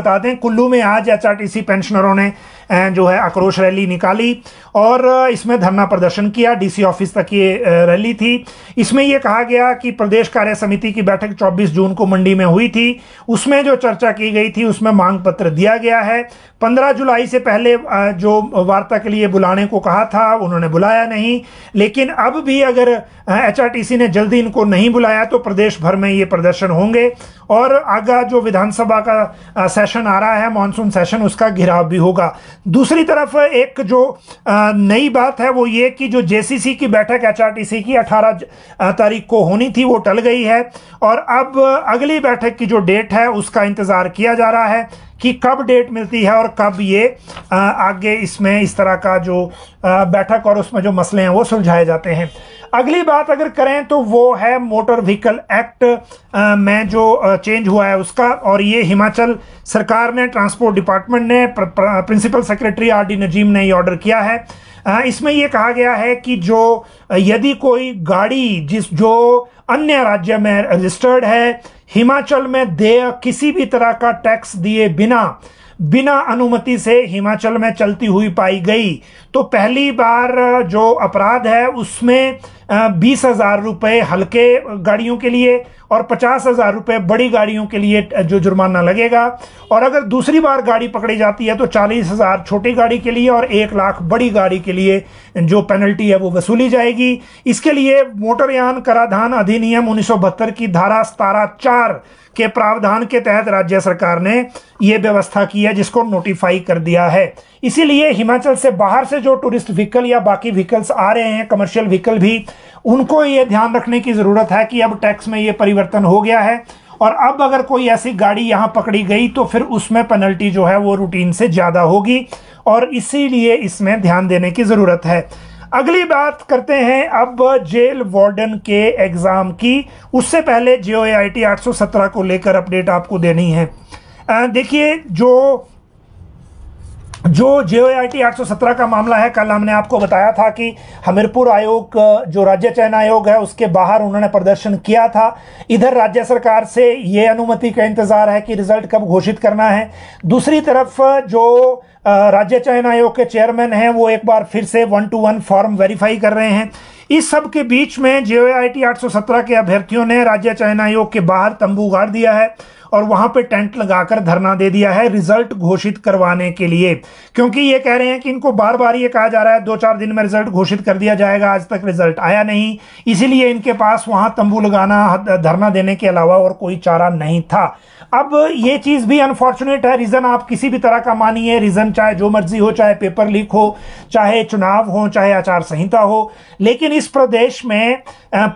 बता दें कुल्लू में आज एचआरटीसी पेंशनरों ने जो है आक्रोश रैली निकाली और इसमें धरना प्रदर्शन किया डीसी ऑफिस तक ये रैली थी इसमें यह कहा गया कि प्रदेश कार्य समिति की बैठक 24 जून को मंडी में हुई थी उसमें जो चर्चा की गई थी उसमें मांग पत्र दिया गया है 15 जुलाई से पहले जो वार्ता के लिए बुलाने को कहा था उन्होंने बुलाया नहीं लेकिन अब भी अगर एच ने जल्दी इनको नहीं बुलाया तो प्रदेश भर में ये प्रदर्शन होंगे और आगा जो विधानसभा का सेशन आ रहा है मानसून सेशन उसका घिराव भी होगा दूसरी तरफ एक जो नई बात है वो ये कि जो जेसीसी की बैठक एच की 18 तारीख को होनी थी वो टल गई है और अब अगली बैठक की जो डेट है उसका इंतज़ार किया जा रहा है कि कब डेट मिलती है और कब ये आगे इसमें इस तरह का जो बैठक और उसमें जो मसले हैं वो सुलझाए जाते हैं अगली बात अगर करें तो वो है मोटर व्हीकल एक्ट में जो चेंज हुआ है उसका और ये हिमाचल सरकार ने ट्रांसपोर्ट डिपार्टमेंट ने प्र, प्र, principal secretary R D Nazim ने ये ऑर्डर किया है इसमें यह कहा गया है कि जो यदि कोई गाड़ी जिस जो अन्य राज्य में रजिस्टर्ड है हिमाचल में देय किसी भी तरह का टैक्स दिए बिना बिना अनुमति से हिमाचल में चलती हुई पाई गई तो पहली बार जो अपराध है उसमें बीस हजार रुपये हल्के गाड़ियों के लिए और पचास हज़ार रुपये बड़ी गाड़ियों के लिए जो जुर्माना लगेगा और अगर दूसरी बार गाड़ी पकड़ी जाती है तो चालीस हज़ार छोटी गाड़ी के लिए और एक लाख बड़ी गाड़ी के लिए जो पेनल्टी है वो वसूली जाएगी इसके लिए मोटरयान कराधान अधिनियम उन्नीस की धारा सतारा चार के प्रावधान के तहत राज्य सरकार ने ये व्यवस्था की है जिसको नोटिफाई कर दिया है इसीलिए हिमाचल से बाहर से जो टूरिस्ट व्हीकल या बाकी व्हीकल्स आ रहे हैं कमर्शियल व्हीकल भी उनको ये ध्यान रखने की ज़रूरत है कि अब टैक्स में ये परिवर्तन हो गया है और अब अगर कोई ऐसी गाड़ी यहाँ पकड़ी गई तो फिर उसमें पेनल्टी जो है वो रूटीन से ज़्यादा होगी और इसीलिए इसमें ध्यान देने की ज़रूरत है अगली बात करते हैं अब जेल वार्डन के एग्ज़ाम की उससे पहले जे ओ आई टी आठ को लेकर अपडेट आपको देनी है देखिए जो जो जे ओ आई टी आठ का मामला है कल हमने आपको बताया था कि हमीरपुर आयोग जो राज्य चयन आयोग है उसके बाहर उन्होंने प्रदर्शन किया था इधर राज्य सरकार से ये अनुमति का इंतज़ार है कि रिजल्ट कब घोषित करना है दूसरी तरफ जो राज्य चयन आयोग के चेयरमैन हैं वो एक बार फिर से one two one form verify कर रहे हैं इस सब के बीच में जे ओ आई टी आठ के अभ्यर्थियों ने राज्य चयन आयोग के बाहर तंबू गाड़ दिया है और वहां पे टेंट लगाकर धरना दे दिया है रिजल्ट घोषित करवाने के लिए क्योंकि ये कह रहे हैं कि इनको बार बार ये कहा जा रहा है दो चार दिन में रिजल्ट घोषित कर दिया जाएगा आज तक रिजल्ट आया नहीं इसीलिए इनके पास वहां तंबू लगाना धरना देने के अलावा और कोई चारा नहीं था अब ये चीज भी अनफॉर्चुनेट है रीजन आप किसी भी तरह का मानिए रीजन चाहे जो मर्जी हो चाहे पेपर लीक हो चाहे चुनाव हो चाहे आचार संहिता हो लेकिन इस प्रदेश में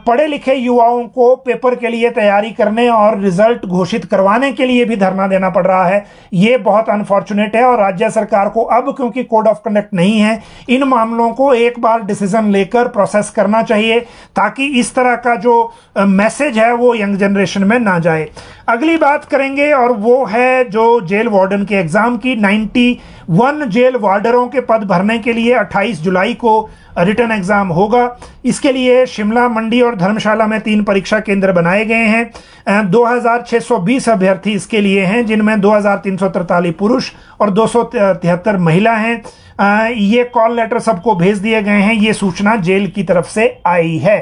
पढ़े लिखे युवाओं को पेपर के लिए तैयारी करने और रिजल्ट घोषित कर करवाने के लिए भी धरना देना पड़ रहा है ये बहुत अनफॉर्चुनेट है और राज्य सरकार को अब क्योंकि कोड ऑफ कंडक्ट नहीं है इन मामलों को एक बार डिसीजन लेकर प्रोसेस करना चाहिए ताकि इस तरह का जो मैसेज है वो यंग जनरेशन में ना जाए अगली बात करेंगे और वो है जो जेल वार्डन के एग्ज़ाम की 91 जेल वार्डरों के पद भरने के लिए 28 जुलाई को रिटर्न एग्ज़ाम होगा इसके लिए शिमला मंडी और धर्मशाला में तीन परीक्षा केंद्र बनाए गए हैं 2620 अभ्यर्थी इसके लिए हैं जिनमें दो पुरुष और दो महिला हैं ये कॉल लेटर सबको भेज दिए गए हैं ये सूचना जेल की तरफ से आई है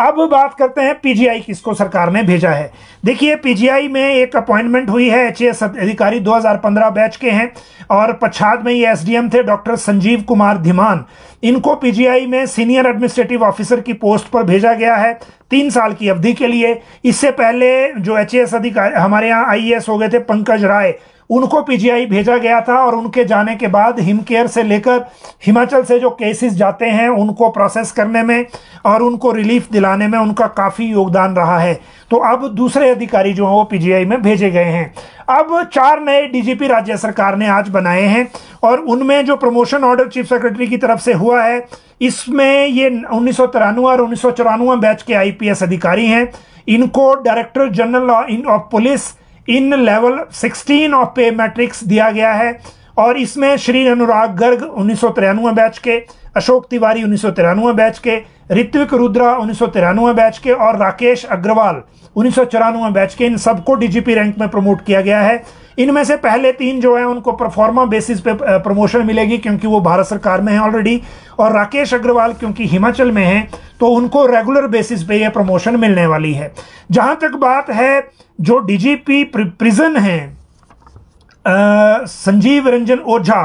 अब बात करते हैं पीजीआई किसको सरकार ने भेजा है देखिए पीजीआई में एक अपॉइंटमेंट हुई है एच अधिकारी 2015 बैच के हैं और पच्छाद में ये एसडीएम थे डॉक्टर संजीव कुमार धीमान इनको पीजीआई में सीनियर एडमिनिस्ट्रेटिव ऑफिसर की पोस्ट पर भेजा गया है तीन साल की अवधि के लिए इससे पहले जो एच अधिकारी हमारे यहाँ आई e हो गए थे पंकज राय उनको पीजीआई भेजा गया था और उनके जाने के बाद हिमकेयर से लेकर हिमाचल से जो केसेस जाते हैं उनको प्रोसेस करने में और उनको रिलीफ दिलाने में उनका काफ़ी योगदान रहा है तो अब दूसरे अधिकारी जो हैं वो पीजीआई में भेजे गए हैं अब चार नए डीजीपी राज्य सरकार ने आज बनाए हैं और उनमें जो प्रमोशन ऑर्डर चीफ सेक्रेटरी की तरफ से हुआ है इसमें ये उन्नीस और उन्नीस बैच के आईपीएस अधिकारी हैं इनको director general of police in level 16 of pay matrix दिया गया है और इसमें श्री अनुराग गर्ग उन्नीस बैच के अशोक तिवारी उन्नीस बैच के ऋत्विक रुद्रा उन्नीस बैच के और राकेश अग्रवाल उन्नीस बैच के इन सबको डीजीपी रैंक में प्रमोट किया गया है इनमें से पहले तीन जो है उनको परफॉर्मा बेसिस पे प्रमोशन मिलेगी क्योंकि वो भारत सरकार में है ऑलरेडी और राकेश अग्रवाल क्योंकि हिमाचल में है तो उनको रेगुलर बेसिस पे ये प्रमोशन मिलने वाली है जहां तक बात है जो डीजीपी प्रिजन है संजीव रंजन ओझा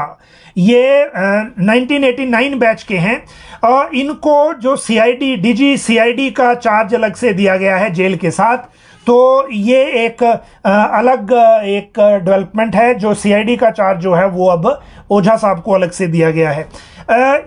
ये नाइनटीन एटी नाइन बैच के हैं और इनको जो सीआईडी डीजी सीआईडी का चार्ज अलग से दिया गया है जेल के साथ तो ये एक अलग एक डेवलपमेंट है जो सीआईडी का चार्ज जो है वो अब ओझा साहब को अलग से दिया गया है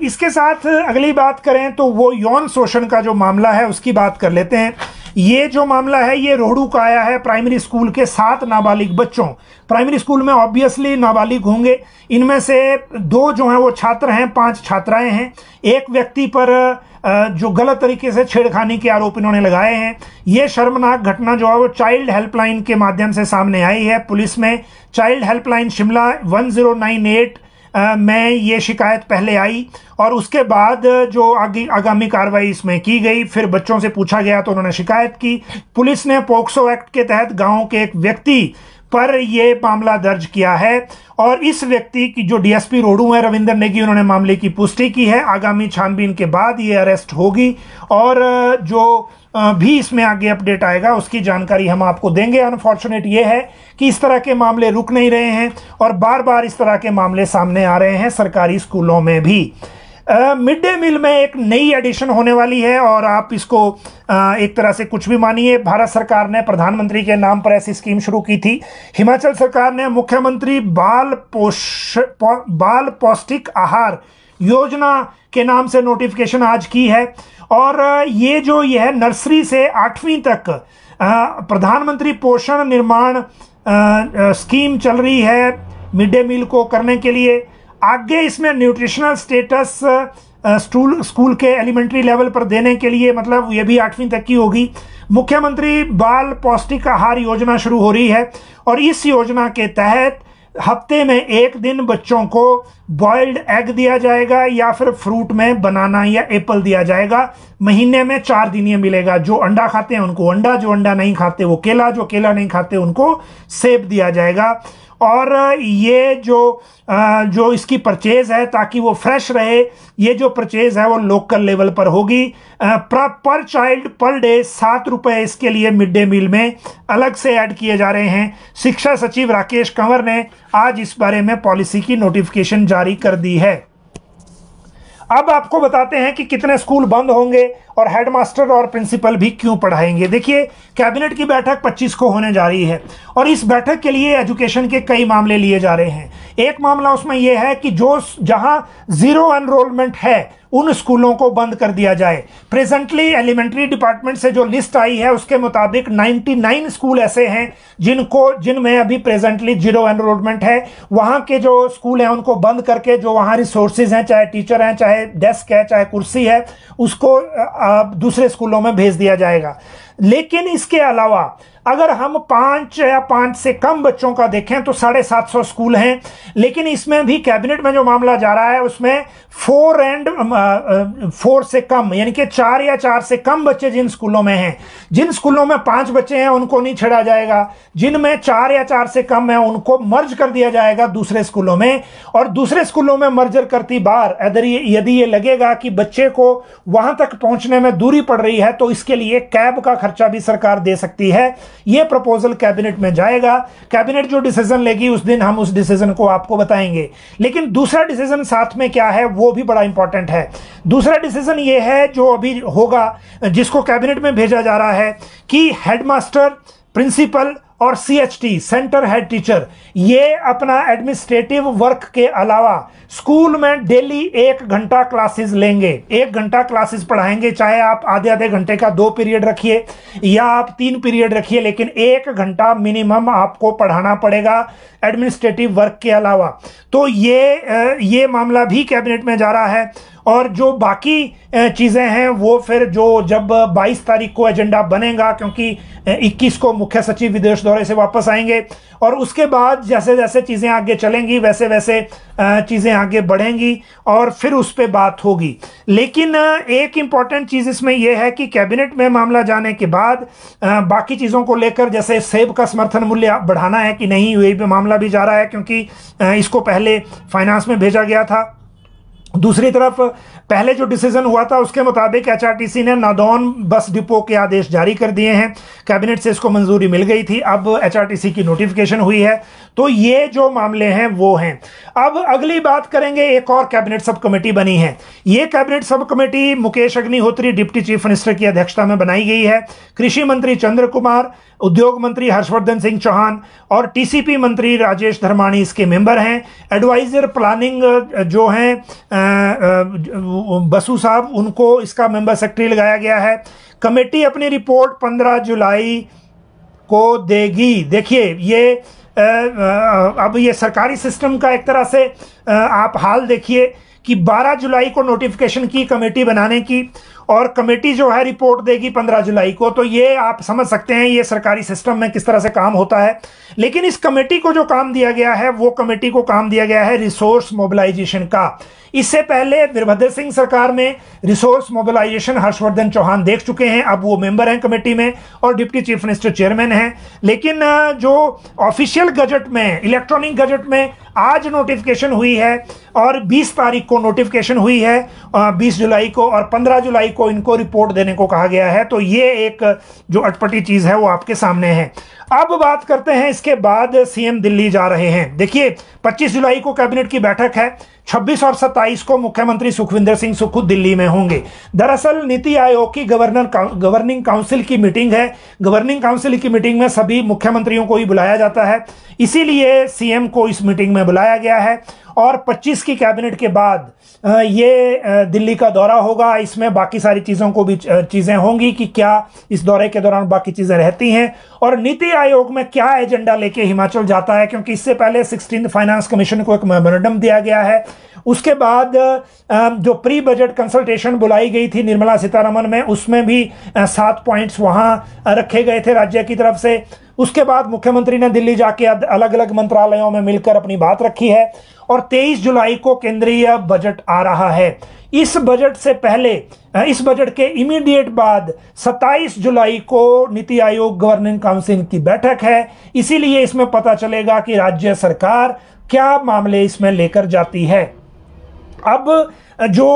इसके साथ अगली बात करें तो वो यौन शोषण का जो मामला है उसकी बात कर लेते हैं ये जो मामला है ये रोहड़ू का आया है प्राइमरी स्कूल के सात नाबालिग बच्चों प्राइमरी स्कूल में ऑब्वियसली नाबालिग होंगे इनमें से दो जो हैं वो छात्र हैं पांच छात्राएं हैं एक व्यक्ति पर जो गलत तरीके से छेड़खानी के आरोप इन्होंने लगाए हैं ये शर्मनाक घटना जो है वो चाइल्ड हेल्पलाइन के माध्यम से सामने आई है पुलिस में child helpline Shimla one zero nine eight में ये शिकायत पहले आई और उसके बाद जो आगे आगामी कार्रवाई इसमें की गई फिर बच्चों से पूछा गया तो उन्होंने शिकायत की पुलिस ने पोक्सो एक्ट के तहत गाँव के एक व्यक्ति पर यह मामला दर्ज किया है और इस व्यक्ति की जो डीएसपी रोडू है रविंदर नेगी उन्होंने मामले की पुष्टि की है आगामी छानबीन के बाद ये अरेस्ट होगी और जो भी इसमें आगे अपडेट आएगा उसकी जानकारी हम आपको देंगे अनफॉर्चुनेट ये है कि इस तरह के मामले रुक नहीं रहे हैं और बार बार इस तरह के मामले सामने आ रहे हैं सरकारी स्कूलों में भी मिड डे मील में एक नई एडिशन होने वाली है और आप इसको uh, एक तरह से कुछ भी मानिए भारत सरकार ने प्रधानमंत्री के नाम पर ऐसी स्कीम शुरू की थी हिमाचल सरकार ने मुख्यमंत्री बाल पोष पौ, बाल पौष्टिक आहार योजना के नाम से नोटिफिकेशन आज की है और ये जो यह नर्सरी से आठवीं तक प्रधानमंत्री पोषण निर्माण स्कीम चल रही है मिड डे मील को करने के लिए आगे इसमें न्यूट्रिशनल स्टेटस स्टूल स्कूल के एलिमेंट्री लेवल पर देने के लिए मतलब ये भी आठवीं तक की होगी मुख्यमंत्री बाल पौष्टिक आहार योजना शुरू हो रही है और इस योजना के तहत हफ्ते में एक दिन बच्चों को बॉइल्ड एग दिया जाएगा या फिर फ्रूट में बनाना या एप्पल दिया जाएगा महीने में चार दिन ये मिलेगा जो अंडा खाते हैं उनको अंडा जो अंडा नहीं खाते वो केला जो केला नहीं खाते उनको सेब दिया जाएगा और ये जो जो इसकी परचेज़ है ताकि वो फ्रेश रहे ये जो परचेज़ है वो लोकल लेवल पर होगी पर चाइल्ड पर डे सात रुपये इसके लिए मिड डे मील में अलग से ऐड किए जा रहे हैं शिक्षा सचिव राकेश कंवर ने आज इस बारे में पॉलिसी की नोटिफिकेशन जारी कर दी है अब आपको बताते हैं कि कितने स्कूल बंद होंगे और हेडमास्टर और प्रिंसिपल भी क्यों पढ़ाएंगे देखिए कैबिनेट की बैठक 25 को होने जा रही है और इस बैठक के लिए एजुकेशन के कई मामले लिए जा रहे हैं एक मामला उसमें यह है कि जो जहां जीरो एनरोलमेंट है उन स्कूलों को बंद कर दिया जाए प्रेजेंटली एलिमेंट्री डिपार्टमेंट से जो लिस्ट आई है उसके मुताबिक 99 स्कूल ऐसे हैं जिनको जिनमें अभी प्रेजेंटली जीरो एनरोलमेंट है वहाँ के जो स्कूल हैं उनको बंद करके जो वहाँ रिसोर्सेज हैं चाहे टीचर हैं चाहे डेस्क है चाहे कुर्सी है उसको दूसरे स्कूलों में भेज दिया जाएगा लेकिन इसके अलावा अगर हम पांच या पांच से कम बच्चों का देखें तो साढ़े सात सौ स्कूल हैं लेकिन इसमें भी कैबिनेट में जो मामला जा रहा है उसमें फोर एंड फोर से कम यानी कि चार या चार से कम बच्चे जिन स्कूलों में हैं जिन स्कूलों में पांच बच्चे हैं उनको नहीं छेड़ा जाएगा जिनमें चार या चार से कम है उनको मर्ज कर दिया जाएगा दूसरे स्कूलों में और दूसरे स्कूलों में मर्जर करती बार अदर यदि ये लगेगा कि बच्चे को वहां तक पहुंचने में दूरी पड़ रही है तो इसके लिए कैब का खर्चा भी सरकार दे सकती है ये प्रपोजल कैबिनेट में जाएगा कैबिनेट जो डिसीजन लेगी उस दिन हम उस डिसीजन को आपको बताएंगे लेकिन दूसरा डिसीजन साथ में क्या है वो भी बड़ा इंपॉर्टेंट है दूसरा डिसीजन ये है जो अभी होगा जिसको कैबिनेट में भेजा जा रहा है कि हेडमास्टर प्रिंसिपल और C H T center head teacher ये अपना एडमिनिस्ट्रेटिव वर्क के अलावा स्कूल में डेली एक घंटा क्लासेस लेंगे एक घंटा क्लासेस पढ़ाएंगे चाहे आप आधे आधे घंटे का दो पीरियड रखिए या आप तीन पीरियड रखिए लेकिन एक घंटा मिनिमम आपको पढ़ाना पड़ेगा एडमिनिस्ट्रेटिव वर्क के अलावा तो ये ये मामला भी कैबिनेट में जा रहा है और जो बाकी चीज़ें हैं वो फिर जो जब 22 तारीख को एजेंडा बनेगा क्योंकि 21 को मुख्य सचिव विदेश दौरे से वापस आएंगे और उसके बाद जैसे जैसे चीज़ें आगे चलेंगी वैसे वैसे चीज़ें आगे बढ़ेंगी और फिर उस पर बात होगी लेकिन एक इम्पॉर्टेंट चीज़ इसमें यह है कि कैबिनेट में मामला जाने के बाद बाकी चीज़ों को लेकर जैसे सेब का समर्थन मूल्य बढ़ाना है कि नहीं वही पे मामला भी जा रहा है क्योंकि इसको पहले फाइनेंस में भेजा गया था दूसरी तरफ पहले जो डिसीजन हुआ था उसके मुताबिक एचआरटीसी ने नादौन बस डिपो के आदेश जारी कर दिए हैं कैबिनेट से इसको मंजूरी मिल गई थी अब एचआरटीसी की नोटिफिकेशन हुई है तो ये जो मामले हैं वो हैं अब अगली बात करेंगे एक और कैबिनेट सब कमेटी बनी है ये cabinet sub committee Mukesh Agnihotri deputy chief minister की अध्यक्षता में बनाई गई है कृषि मंत्री चंद्र कुमार उद्योग मंत्री हर्षवर्धन सिंह चौहान और टीसीपी मंत्री राजेश धर्माणी इसके मेंबर हैं एडवाइजर प्लानिंग जो हैं बसु साहब उनको इसका मेंबर सेक्रेटरी लगाया गया है कमेटी अपनी रिपोर्ट 15 जुलाई को देगी देखिए ये अब ये सरकारी सिस्टम का एक तरह से आप हाल देखिए कि 12 जुलाई को नोटिफिकेशन की कमेटी बनाने की और कमेटी जो है रिपोर्ट देगी 15 जुलाई को तो ये आप समझ सकते हैं ये सरकारी सिस्टम में किस तरह से काम होता है लेकिन इस कमेटी को जो काम दिया गया है वो कमेटी को काम दिया गया है रिसोर्स मोबिलाइजेशन का इससे पहले वीरभद्र सिंह सरकार में रिसोर्स मोबिलाइजेशन हर्षवर्धन चौहान देख चुके हैं अब वो मेंबर हैं कमेटी में और डिप्टी चीफ मिनिस्टर चेयरमैन हैं लेकिन जो ऑफिशियल गजट में इलेक्ट्रॉनिक गजट में आज नोटिफिकेशन हुई है और 20 तारीख को नोटिफिकेशन हुई है 20 जुलाई को और 15 जुलाई को इनको रिपोर्ट देने को कहा गया है तो ये एक जो अटपटी चीज़ है वो आपके सामने है अब बात करते हैं इसके बाद सीएम दिल्ली जा रहे हैं देखिए 25 जुलाई को कैबिनेट की बैठक है 26 और 27 को मुख्यमंत्री सुखविंदर सिंह सुक्खू दिल्ली में होंगे दरअसल नीति आयोग की गवर्नर गवर्निंग काउंसिल की मीटिंग है गवर्निंग काउंसिल की मीटिंग में सभी मुख्यमंत्रियों को ही बुलाया जाता है इसीलिए सीएम को इस मीटिंग में बुलाया गया है और 25 की कैबिनेट के बाद ये दिल्ली का दौरा होगा इसमें बाकी सारी चीज़ों को भी चीज़ें होंगी कि क्या इस दौरे के दौरान बाकी चीज़ें रहती हैं और नीति आयोग में क्या एजेंडा लेके हिमाचल जाता है क्योंकि इससे पहले सिक्सटीन फाइनेंस कमीशन को एक मेमोरेंडम दिया गया है उसके बाद जो प्री बजट कंसल्टेशन बुलाई गई थी निर्मला सीतारमन में उसमें भी सात पॉइंट्स वहाँ रखे गए थे राज्य की तरफ से उसके बाद मुख्यमंत्री ने दिल्ली जाके अलग अलग मंत्रालयों में मिलकर अपनी बात रखी है और 23 जुलाई को केंद्रीय बजट आ रहा है इस बजट से पहले इस बजट के इमीडिएट बाद 27 जुलाई को नीति आयोग गवर्निंग काउंसिल की बैठक है इसीलिए इसमें पता चलेगा कि राज्य सरकार क्या मामले इसमें लेकर जाती है अब जो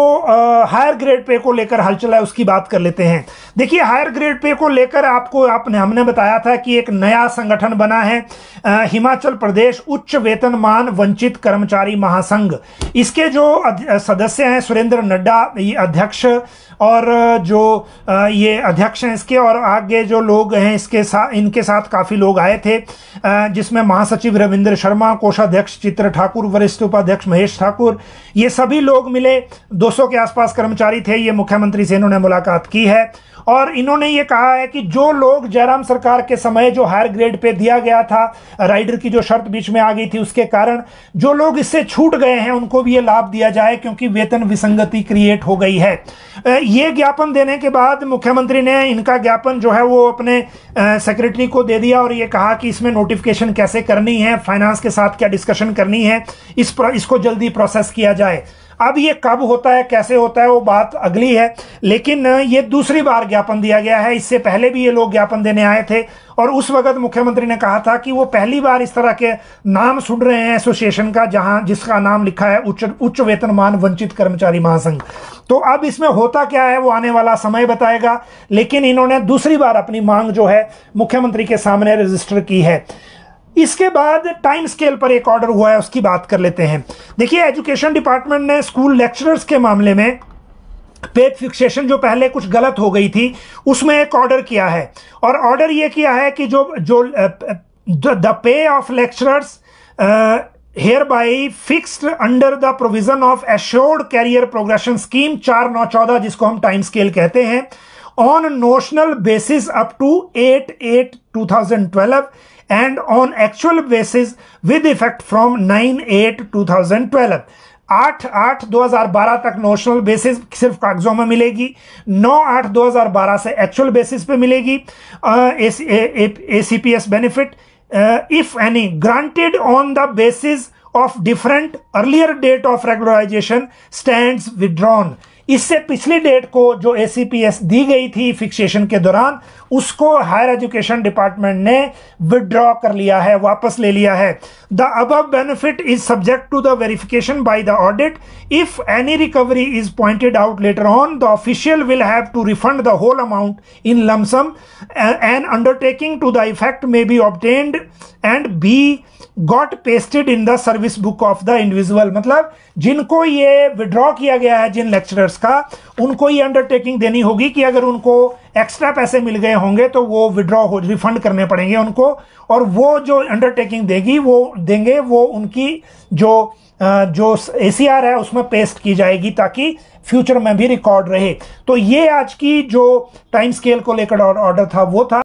हायर ग्रेड पे को लेकर हलचल है उसकी बात कर लेते हैं देखिए हायर ग्रेड पे को लेकर आपको आपने हमने बताया था कि एक नया संगठन बना है आ, हिमाचल प्रदेश उच्च वेतनमान वंचित कर्मचारी महासंघ इसके जो सदस्य हैं सुरेंद्र नड्डा ये अध्यक्ष और जो ये अध्यक्ष हैं इसके और आगे जो लोग हैं इसके साथ इनके साथ काफ़ी लोग आए थे जिसमें महासचिव रविंद्र शर्मा कोषाध्यक्ष चित्र ठाकुर वरिष्ठ उपाध्यक्ष महेश ठाकुर ये सभी लोग मिले 200 के आसपास कर्मचारी थे ये मुख्यमंत्री से इन्होंने मुलाकात की है और इन्होंने ये कहा है कि जो लोग जयराम सरकार के समय जो हायर ग्रेड पे दिया गया था राइडर की जो शर्त बीच में आ गई थी उसके कारण जो लोग इससे छूट गए हैं उनको भी ये लाभ दिया जाए क्योंकि वेतन विसंगति क्रिएट हो गई है ये ज्ञापन देने के बाद मुख्यमंत्री ने इनका ज्ञापन जो है वो अपने सेक्रेटरी को दे दिया और ये कहा कि इसमें नोटिफिकेशन कैसे करनी है फाइनेंस के साथ क्या डिस्कशन करनी है इस इसको जल्दी प्रोसेस किया जाए अब ये कब होता है कैसे होता है वो बात अगली है लेकिन ये दूसरी बार ज्ञापन दिया गया है इससे पहले भी ये लोग ज्ञापन देने आए थे और उस वक्त मुख्यमंत्री ने कहा था कि वो पहली बार इस तरह के नाम सुन रहे हैं एसोसिएशन का जहां जिसका नाम लिखा है उच्च उच्च वेतनमान वंचित कर्मचारी महासंघ तो अब इसमें होता क्या है वो आने वाला समय बताएगा लेकिन इन्होंने दूसरी बार अपनी मांग जो है मुख्यमंत्री के सामने रजिस्टर की है इसके बाद टाइम स्केल पर एक ऑर्डर हुआ है उसकी बात कर लेते हैं देखिए एजुकेशन डिपार्टमेंट ने स्कूल लेक्चरर्स के मामले में पेड फिक्सेशन जो पहले कुछ गलत हो गई थी उसमें एक ऑर्डर किया है और ऑर्डर ये किया है कि जो जो the pay of lecturers hereby fixed under the provision of assured career progression scheme चार नौ चौदह जिसको हम टाइम स्केल कहते हैं on notional basis up to eight eight two thousand twelve and on actual basis with effect from 9 8 2012 आठ आठ दो हज़ार बारह तक नोशनल बेसिस सिर्फ कागजों में मिलेगी नौ आठ दो हज़ार बारह से एक्चुअल बेसिस पे मिलेगी A C P S benefit if any granted on the basis of different earlier date of regularization stand withdrawn इससे पिछली डेट को जो ए सी पी एस दी गई थी फिक्सेशन के दौरान उसको हायर एजुकेशन डिपार्टमेंट ने विदड्रॉ कर लिया है वापस ले लिया है द अब benefit is subject to the verification by the audit if any recovery is pointed out later on the official will have to refund the whole amount in lump sum an undertaking to the effect may be obtained and be got pasted in the service book of the individual मतलब जिनको ये withdraw किया गया है जिन lecturers का उनको ही undertaking देनी होगी कि अगर उनको एक्स्ट्रा पैसे मिल गए होंगे तो वो विड्रॉ हो रिफंड करने पड़ेंगे उनको और वो जो अंडरटेकिंग देगी वो देंगे वो उनकी जो जो ए है उसमें पेस्ट की जाएगी ताकि फ्यूचर में भी रिकॉर्ड रहे तो ये आज की जो टाइम स्केल को लेकर ऑर्डर था वो था